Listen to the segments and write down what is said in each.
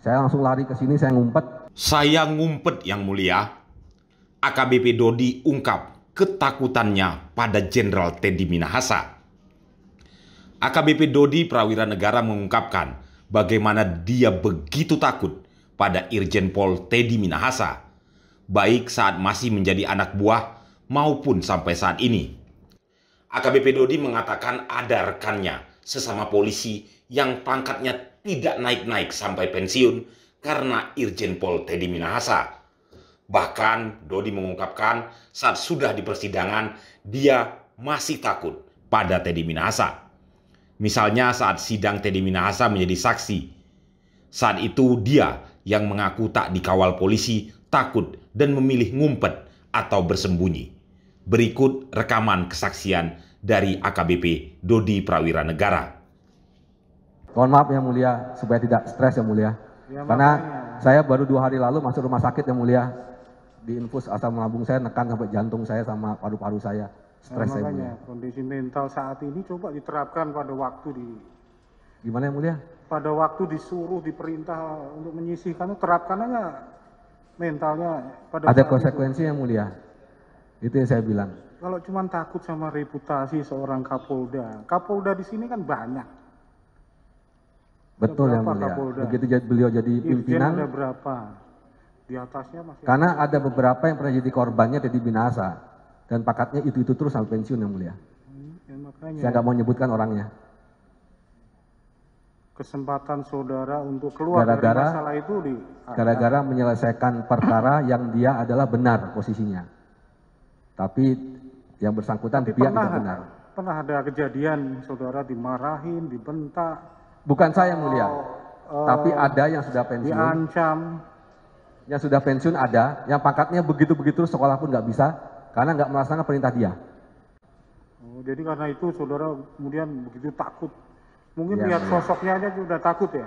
Saya langsung lari ke sini, saya ngumpet. Saya ngumpet yang mulia. AKBP Dodi ungkap ketakutannya pada Jenderal Teddy Minahasa. AKBP Dodi Prawira Negara mengungkapkan bagaimana dia begitu takut pada Irjen Pol Teddy Minahasa, baik saat masih menjadi anak buah maupun sampai saat ini. AKBP Dodi mengatakan ada rekannya sesama polisi yang pangkatnya tidak naik-naik sampai pensiun karena Irjen Pol Teddy Minahasa. Bahkan Dodi mengungkapkan saat sudah di persidangan dia masih takut pada Teddy Minahasa. Misalnya saat sidang Teddy Minahasa menjadi saksi. Saat itu dia yang mengaku tak dikawal polisi takut dan memilih ngumpet atau bersembunyi. Berikut rekaman kesaksian dari AKBP Dodi Prawira Negara. Mohon maaf yang mulia, supaya tidak stres yang mulia. Ya, Karena makanya. saya baru dua hari lalu masuk rumah sakit yang mulia. Di infus asam lambung saya nekan sampai jantung saya sama paru-paru saya. Stres ya, saya Kondisi mental saat ini coba diterapkan pada waktu di... Gimana yang mulia? Pada waktu disuruh, diperintah untuk menyisihkan, terapkan aja mentalnya. Pada Ada konsekuensi itu. yang mulia. Itu yang saya bilang kalau cuma takut sama reputasi seorang Kapolda, Kapolda di sini kan banyak. Betul yang mulia. Kapolda? Begitu beliau jadi pimpinan. ada berapa? Di atasnya masih. Karena ada beberapa yang pernah jadi korbannya jadi binasa dan pakatnya itu-itu terus sampai pensiun yang mulia. Hmm, ya Saya nggak mau nyebutkan orangnya. Kesempatan saudara untuk keluar gara -gara, dari masalah itu di gara-gara menyelesaikan perkara yang dia adalah benar posisinya. Tapi yang bersangkutan Tapi pihak pernah, tidak benar. Pernah ada kejadian saudara dimarahin, dibentak? Bukan saya yang mulia. Uh, tapi ada yang sudah pensiun. Diancam. Yang sudah pensiun ada, yang pangkatnya begitu-begitu sekolah pun nggak bisa karena nggak melaksanakan perintah dia. Oh, jadi karena itu saudara kemudian begitu takut. Mungkin ya, lihat mulia. sosoknya aja sudah takut ya.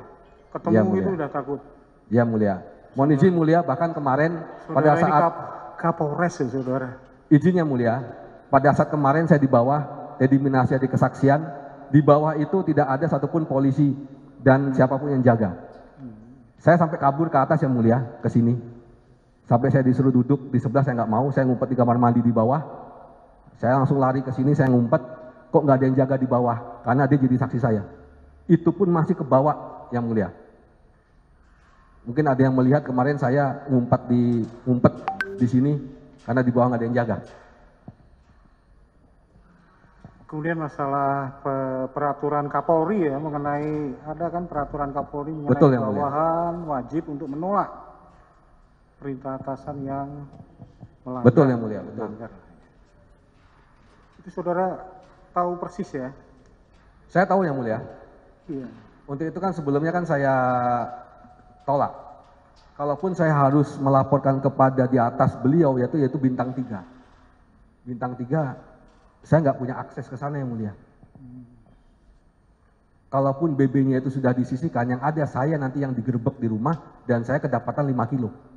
Ketemu ya, itu sudah takut. Ya mulia. Mohon izin mulia, bahkan kemarin saudara pada saat Kapolres ya saudara. Izinnya mulia, pada saat kemarin saya di bawah, saya di kesaksian, di bawah itu tidak ada satupun polisi dan siapapun yang jaga. Saya sampai kabur ke atas yang mulia, ke sini. Sampai saya disuruh duduk di sebelah, saya nggak mau, saya ngumpet di kamar mandi di bawah. Saya langsung lari ke sini, saya ngumpet, kok nggak ada yang jaga di bawah, karena dia jadi saksi saya. Itu pun masih ke bawah, yang mulia. Mungkin ada yang melihat kemarin saya ngumpet di ngumpet di sini karena di bawah nggak ada yang jaga. Kemudian masalah peraturan Kapolri ya mengenai ada kan peraturan Kapolri mengenai Betul, bawahan mulia. wajib untuk menolak perintah atasan yang melanggar. Betul yang mulia. Betul. Itu saudara tahu persis ya? Saya tahu yang mulia. Iya. Untuk itu kan sebelumnya kan saya tolak. Kalaupun saya harus melaporkan kepada di atas beliau yaitu yaitu bintang tiga. Bintang tiga saya nggak punya akses ke sana yang mulia. Kalaupun BB-nya itu sudah disisihkan, yang ada saya nanti yang digerebek di rumah dan saya kedapatan 5 kilo.